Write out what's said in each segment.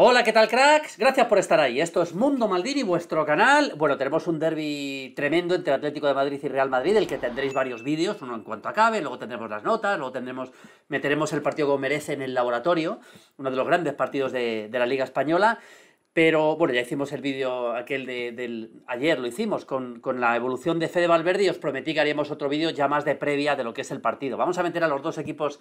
Hola, ¿qué tal cracks? Gracias por estar ahí. Esto es Mundo Maldini, vuestro canal. Bueno, tenemos un derby tremendo entre Atlético de Madrid y Real Madrid, el que tendréis varios vídeos, uno en cuanto acabe, luego tendremos las notas, luego tendremos, meteremos el partido como merece en el laboratorio, uno de los grandes partidos de, la Liga Española. Pero bueno, ya hicimos el vídeo aquel de, del ayer, lo hicimos con, con, la evolución de Fede Valverde y os prometí que haríamos otro vídeo ya más de previa de lo que es el partido. Vamos a meter a los dos equipos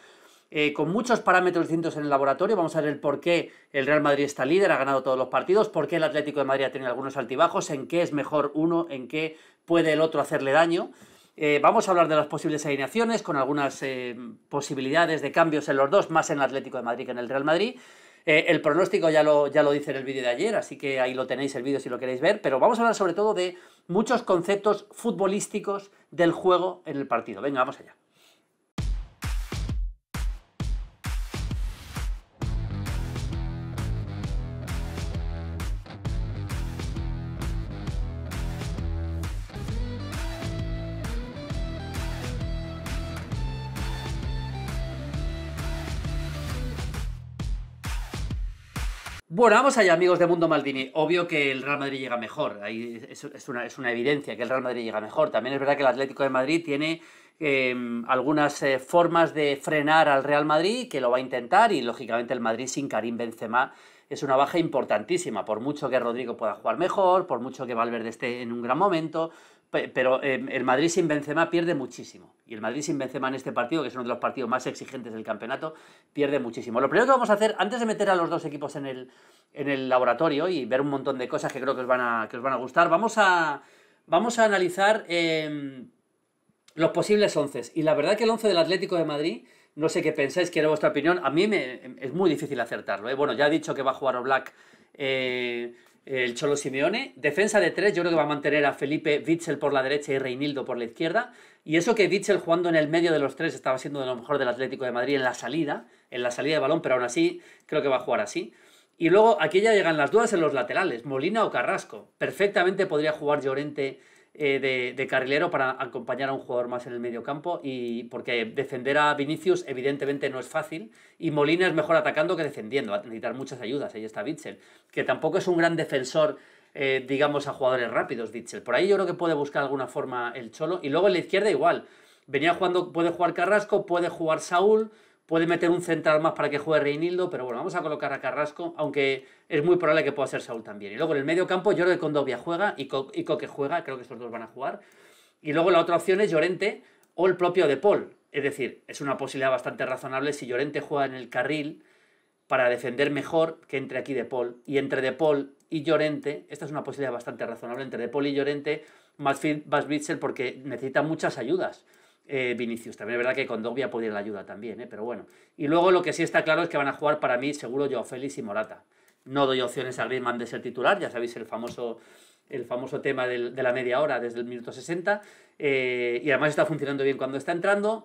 eh, con muchos parámetros distintos en el laboratorio. Vamos a ver el por qué el Real Madrid está líder, ha ganado todos los partidos, por qué el Atlético de Madrid ha tenido algunos altibajos, en qué es mejor uno, en qué puede el otro hacerle daño. Eh, vamos a hablar de las posibles alineaciones, con algunas eh, posibilidades de cambios en los dos, más en el Atlético de Madrid que en el Real Madrid. el pronóstico ya lo, ya lo dice en el vídeo de ayer, así que ahí lo tenéis el vídeo si lo queréis ver, pero vamos a hablar sobre todo de muchos conceptos futbolísticos del juego en el partido. Venga, vamos allá. Bueno, vamos allá, amigos de Mundo Maldini. Obvio que el Real Madrid llega mejor. es, una, evidencia que el Real Madrid llega mejor. También es verdad que el Atlético de Madrid tiene em, algunas eh, formas de frenar al Real Madrid, que lo va a intentar, y lógicamente el Madrid sin Karim Benzema es una baja importantísima, por mucho que Rodrigo pueda jugar mejor, por mucho que Valverde esté en un gran momento, pero em, el Madrid sin Benzema pierde muchísimo. Y el Madrid sin Benzema en este partido, que es uno de los partidos más exigentes del campeonato, pierde muchísimo. Lo primero que vamos a hacer, antes de meter a los dos equipos en el, en el laboratorio y ver un montón de cosas que creo que os van a, que os van a gustar, vamos a, vamos a analizar em, los posibles once. Y la verdad que el once del Atlético de Madrid, no sé qué pensáis, quiero vuestra opinión. A mí me, em, es muy difícil acertarlo. ¿eh? Bueno, ya he dicho que va a jugar Oblak. Eh, el Cholo Simeone. Defensa de tres, yo creo que va a mantener a Felipe Witzel por la derecha y Reinildo por la izquierda. Y eso que Witzel jugando en el medio de los tres estaba siendo de lo mejor del Atlético de Madrid en la salida, en la salida de balón, pero aún así creo que va a jugar así. Y luego aquí ya llegan las dudas en los laterales, Molina o Carrasco. Perfectamente podría jugar Llorente eh, de, carrilero para acompañar a un jugador más en el medio campo y porque defender a Vinicius evidentemente no es fácil y Molina es mejor atacando que defendiendo, va a necesitar muchas ayudas, ahí está Vichel. que tampoco es un gran defensor eh, digamos a jugadores rápidos por ahí yo creo que puede buscar alguna forma el Cholo y luego en la izquierda igual, venía jugando, puede jugar Carrasco, puede jugar Saúl, Puede meter un central más para que juegue Reinildo, pero bueno, vamos a colocar a Carrasco, aunque es muy probable que pueda ser Saúl también. Y luego en el medio campo, Jordi Condovia juega y, Coque juega, creo que estos dos van a jugar. Y luego la otra opción es Llorente o el propio De Paul. Es decir, es una posibilidad bastante razonable si Llorente juega en el carril para defender mejor que entre aquí De Paul. Y entre De Paul y Llorente, esta es una posibilidad bastante razonable, entre De Paul y Llorente, más Witzel porque necesita muchas ayudas. Eh, Vinicius. También es verdad que con Dogbia podría la ayuda también, eh, pero bueno. Y luego lo que sí está claro es que van a jugar para mí seguro yo, Félix y Morata. No doy opciones a Griezmann de ser titular, ya sabéis el famoso, el famoso tema de la media hora desde el minuto 60. Eh, y además está funcionando bien cuando está entrando.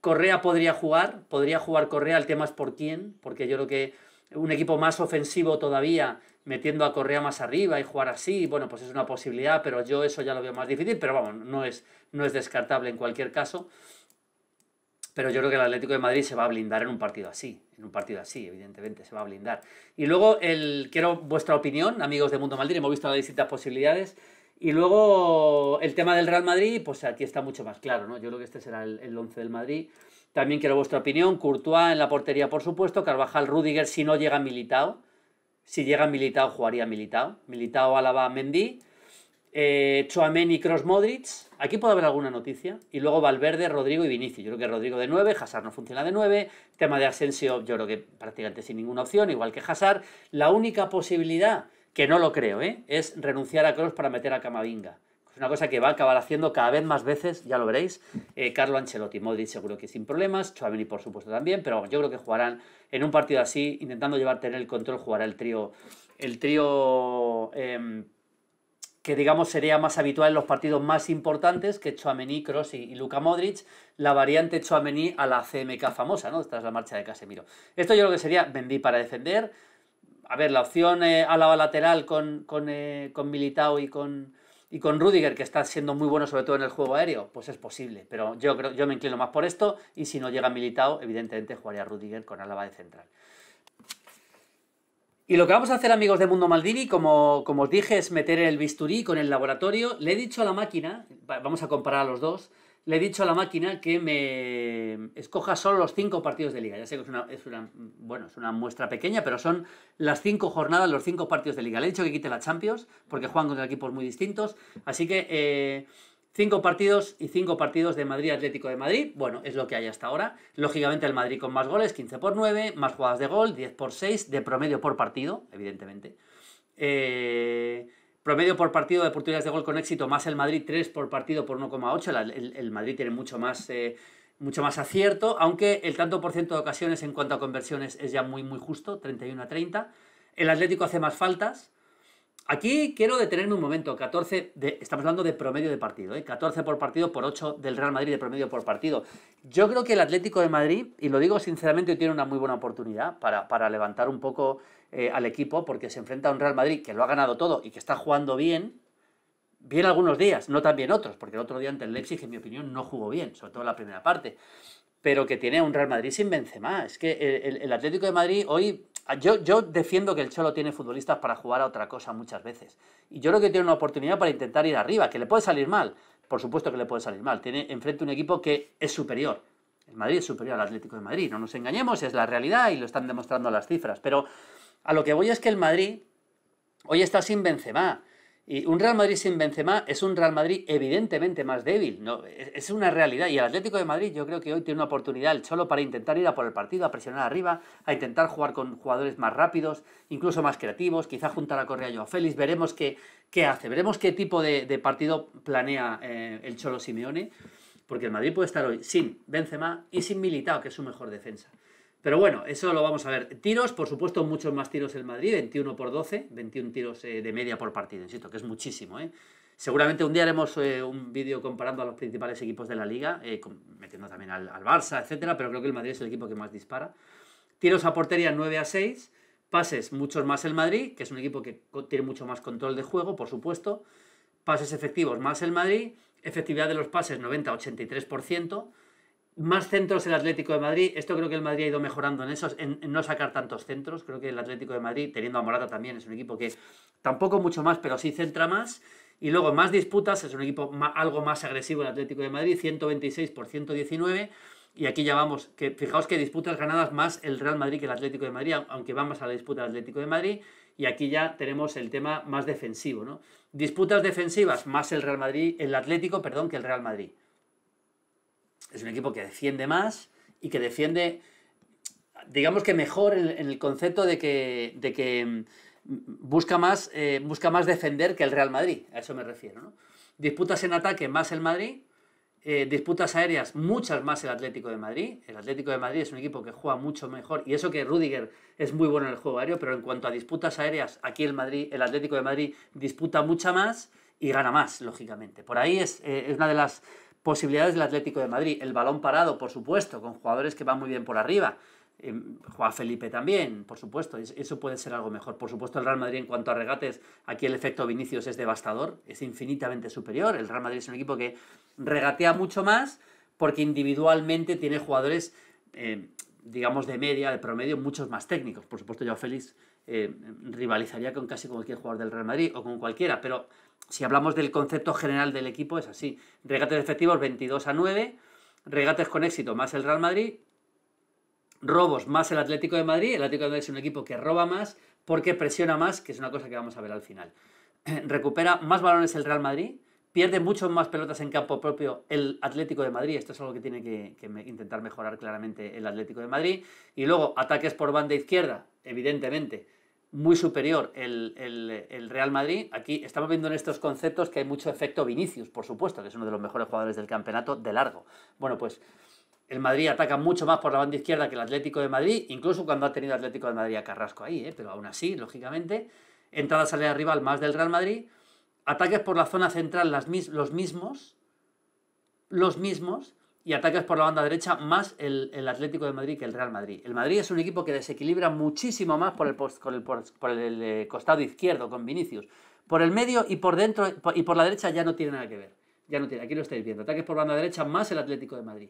Correa podría jugar, podría jugar Correa, el tema es por quién, porque yo creo que un equipo más ofensivo todavía metiendo a Correa más arriba y jugar así, bueno, pues es una posibilidad, pero yo eso ya lo veo más difícil, pero vamos, no es, no es descartable en cualquier caso. Pero yo creo que el Atlético de Madrid se va a blindar en un partido así, en un partido así, evidentemente, se va a blindar. Y luego, el, quiero vuestra opinión, amigos de Mundo Madrid, hemos visto las distintas posibilidades. Y luego el tema del Real Madrid, pues aquí está mucho más claro, ¿no? Yo creo que este será el, el once del Madrid. También quiero vuestra opinión, Courtois en la portería, por supuesto, Carvajal, Rudiger, si no llega militado si llega Militao, jugaría Militao. Militao, alaba Mendy. Eh, y Cross, Modric. Aquí puede haber alguna noticia. Y luego Valverde, Rodrigo y Vinicius. Yo creo que Rodrigo de 9, Hazard no funciona de 9. Tema de Asensio, yo creo que prácticamente sin ninguna opción, igual que Hazard. La única posibilidad, que no lo creo, ¿eh? es renunciar a Cross para meter a Camavinga. Es una cosa que va a acabar haciendo cada vez más veces, ya lo veréis. Eh, Carlo Ancelotti, Modric seguro que sin problemas, Chouameni por supuesto también, pero yo creo que jugarán en un partido así, intentando llevar tener el control, jugará el trío, el trío em, que digamos sería más habitual en los partidos más importantes, que Chouameni, Kroos y, Luca Modric, la variante Chouameni a la CMK famosa, ¿no? Esta la marcha de Casemiro. Esto yo creo que sería vendí para defender. A ver, la opción eh, a la lateral con, con, eh, con Militao y con y con Rudiger, que está siendo muy bueno sobre todo en el juego aéreo, pues es posible. Pero yo creo, yo me inclino más por esto y si no llega Militao, evidentemente jugaría Rudiger con Alaba de central. Y lo que vamos a hacer, amigos de Mundo Maldini, como, como os dije, es meter el bisturí con el laboratorio. Le he dicho a la máquina, vamos a comparar a los dos, le he dicho a la máquina que me escoja solo los cinco partidos de liga. Ya sé que es una, bueno, es una muestra pequeña, pero son las cinco jornadas, los cinco partidos de liga. Le he dicho que quite la Champions, porque juegan contra equipos muy distintos. Así que eh, cinco partidos y cinco partidos de Madrid Atlético de Madrid. Bueno, es lo que hay hasta ahora. Lógicamente el Madrid con más goles, 15 por 9, más jugadas de gol, 10 por 6, de promedio por partido, evidentemente. Eh, Promedio por partido de oportunidades de gol con éxito más el Madrid 3 por partido por 1,8. El, Madrid tiene mucho más, eh, mucho más acierto, aunque el tanto por ciento de ocasiones en cuanto a conversiones es ya muy, muy justo, 31 a 30. El Atlético hace más faltas, Aquí quiero detenerme un momento. 14, de, estamos hablando de promedio de partido, ¿eh? 14 por partido por 8 del Real Madrid de promedio por partido. Yo creo que el Atlético de Madrid, y lo digo sinceramente, tiene una muy buena oportunidad para, levantar un poco eh, al equipo, porque se enfrenta a un Real Madrid que lo ha ganado todo y que está jugando bien, bien algunos días, no tan bien otros, porque el otro día ante el Leipzig, en mi opinión, no jugó bien, sobre todo en la primera parte, pero que tiene un Real Madrid sin Benzema. Es que el Atlético de Madrid hoy Ah, yo, defiendo que el Cholo tiene futbolistas para jugar a otra cosa muchas veces. Y yo creo que tiene una oportunidad para intentar ir arriba, que le puede salir mal. Por supuesto que le puede salir mal. Tiene enfrente un equipo que es superior. El Madrid es superior al Atlético de Madrid. No nos engañemos, es la realidad y lo están demostrando las cifras. Pero a lo que voy es que el Madrid hoy está sin Benzema. Y un Real Madrid sin Benzema es un Real Madrid evidentemente más débil, es una realidad. Y el Atlético de Madrid yo creo que hoy tiene una oportunidad el Cholo para intentar ir a por el partido, a presionar arriba, a intentar jugar con jugadores más rápidos, incluso más creativos, quizá juntar a Correa y a Félix. Veremos qué, hace, veremos qué tipo de, partido planea eh, el Cholo Simeone, porque el Madrid puede estar hoy sin Benzema y sin Militao, que es su mejor defensa. Pero bueno, eso lo vamos a ver. Tiros, por supuesto, muchos más tiros el Madrid, 21 por 12, 21 tiros eh, de media por partido, insisto, que es muchísimo. ¿eh? Seguramente un día haremos eh, un vídeo comparando a los principales equipos de la liga, eh, metiendo también al, al, Barça, etcétera, pero creo que el Madrid es el equipo que más dispara. Tiros a portería 9 a 6, pases muchos más el Madrid, que es un equipo que tiene mucho más control de juego, por supuesto. Pases efectivos más el Madrid, efectividad de los pases 90-83%, más centros el Atlético de Madrid. Esto creo que el Madrid ha ido mejorando en eso, en, no sacar tantos centros. Creo que el Atlético de Madrid, teniendo a Morata también, es un equipo que tampoco mucho más, pero sí centra más. Y luego más disputas, es un equipo algo más agresivo el Atlético de Madrid, 126 por 119. Y aquí ya vamos, que fijaos que disputas ganadas más el Real Madrid que el Atlético de Madrid, aunque vamos a la disputa del Atlético de Madrid. Y aquí ya tenemos el tema más defensivo, ¿no? Disputas defensivas más el Real Madrid, el Atlético, perdón, que el Real Madrid es un equipo que defiende más y que defiende, digamos que mejor en, el concepto de que, de que mm, busca, más, eh, busca más defender que el Real Madrid, a eso me refiero. ¿no? Disputas en ataque más el Madrid, eh, disputas aéreas muchas más el Atlético de Madrid. El Atlético de Madrid es un equipo que juega mucho mejor y eso que Rudiger es muy bueno en el juego aéreo, pero en cuanto a disputas aéreas, aquí el, Madrid, el Atlético de Madrid disputa mucha más y gana más, lógicamente. Por ahí es, eh, es una de las Posibilidades del Atlético de Madrid, el balón parado, por supuesto, con jugadores que van muy bien por arriba. Em, Juan Felipe también, por supuesto, eso puede ser algo mejor. Por supuesto, el Real Madrid en cuanto a regates, aquí el efecto Vinicius es devastador, es infinitamente superior. El Real Madrid es un equipo que regatea mucho más porque individualmente tiene jugadores, eh, digamos, de media, de promedio, muchos más técnicos. Por supuesto, yo Félix eh, rivalizaría con casi cualquier jugador del Real Madrid o con cualquiera, pero si hablamos del concepto general del equipo, es así. Regates efectivos 22 a 9, regates con éxito más el Real Madrid, robos más el Atlético de Madrid. El Atlético de Madrid es un equipo que roba más porque presiona más, que es una cosa que vamos a ver al final. Recupera más balones el Real Madrid, pierde mucho más pelotas en campo propio el Atlético de Madrid. Esto es algo que tiene que, que intentar mejorar claramente el Atlético de Madrid. Y luego ataques por banda izquierda, evidentemente muy superior el, Real Madrid. Aquí estamos viendo en estos conceptos que hay mucho efecto Vinicius, por supuesto, que es uno de los mejores jugadores del campeonato de largo. Bueno, pues el Madrid ataca mucho más por la banda izquierda que el Atlético de Madrid, incluso cuando ha tenido Atlético de Madrid a Carrasco ahí, ¿eh? pero aún así, lógicamente, entrada salida rival más del Real Madrid, ataques por la zona central las los mismos, los mismos, y ataques por la banda derecha más el, Atlético de Madrid que el Real Madrid. El Madrid es un equipo que desequilibra muchísimo más por el, el, eh, costado izquierdo con Vinicius. Por el medio y por dentro y por la derecha ya no tiene nada que ver. Ya no tiene, aquí lo estáis viendo. Ataques por banda derecha más el Atlético de Madrid.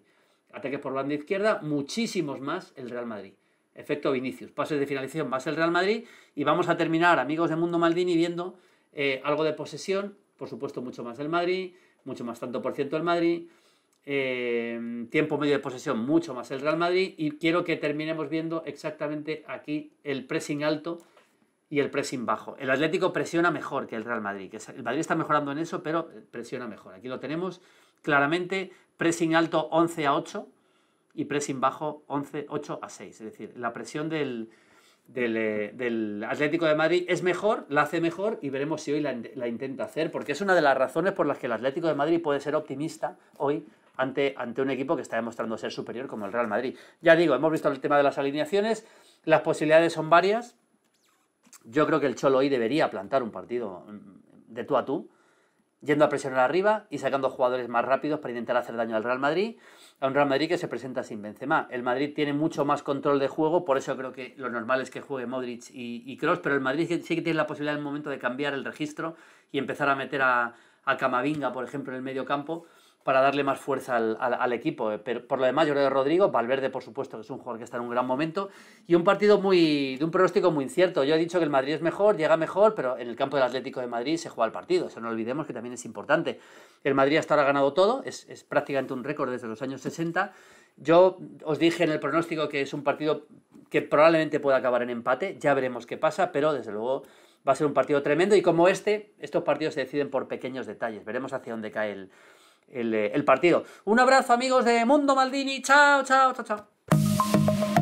Ataques por banda izquierda muchísimos más el Real Madrid. Efecto Vinicius. Pases de finalización más el Real Madrid. Y vamos a terminar, amigos de Mundo Maldini, viendo eh, algo de posesión. Por supuesto, mucho más el Madrid. Mucho más tanto por ciento el Madrid Em, tiempo medio de posesión mucho más el Real Madrid y quiero que terminemos viendo exactamente aquí el pressing alto y el pressing bajo. El Atlético presiona mejor que el Real Madrid, el Madrid está mejorando en eso, pero eh, presiona mejor. Aquí lo tenemos claramente, pressing alto 11 a 8 y pressing bajo 11, 8 a 6. Es decir, la presión eh, del, Atlético de Madrid es mejor, la hace mejor y veremos si hoy la intenta hacer, porque es una de las razones por las que el Atlético de Madrid puede ser optimista hoy ante, un equipo que está demostrando ser superior como el Real Madrid. Ya digo, hemos visto el tema de las alineaciones, las posibilidades son varias. Yo creo que el Cholo hoy debería plantar un partido mm, de tú a tú, yendo a presionar arriba y sacando jugadores más rápidos para intentar hacer daño al Real Madrid, a un Real Madrid que se presenta sin Benzema. El Madrid tiene mucho más control de juego, por eso creo que lo normal es que juegue Modric y, y Kroos, pero el Madrid sí que tiene la posibilidad en el momento de cambiar el registro y empezar a meter a, a Camavinga, por ejemplo, en el medio campo para darle más fuerza al, equipo. Eh, por lo demás, yo creo que Rodrigo, Valverde, por supuesto, que es un jugador que está en un gran momento, y un partido muy de un pronóstico muy incierto. Yo he dicho que el Madrid es mejor, llega mejor, pero en el campo del Atlético de Madrid se juega el partido. Eso no olvidemos que también es importante. El Madrid hasta ahora ha ganado todo, es, es prácticamente un récord desde los años 60. Yo os dije en el pronóstico que es un partido que probablemente pueda acabar en empate, ya veremos qué pasa, pero desde luego va a ser un partido tremendo y como este, estos partidos se deciden por pequeños detalles, veremos hacia dónde cae el, eh, el, partido. Un abrazo amigos de Mundo Maldini, chao, chao, chao, chao.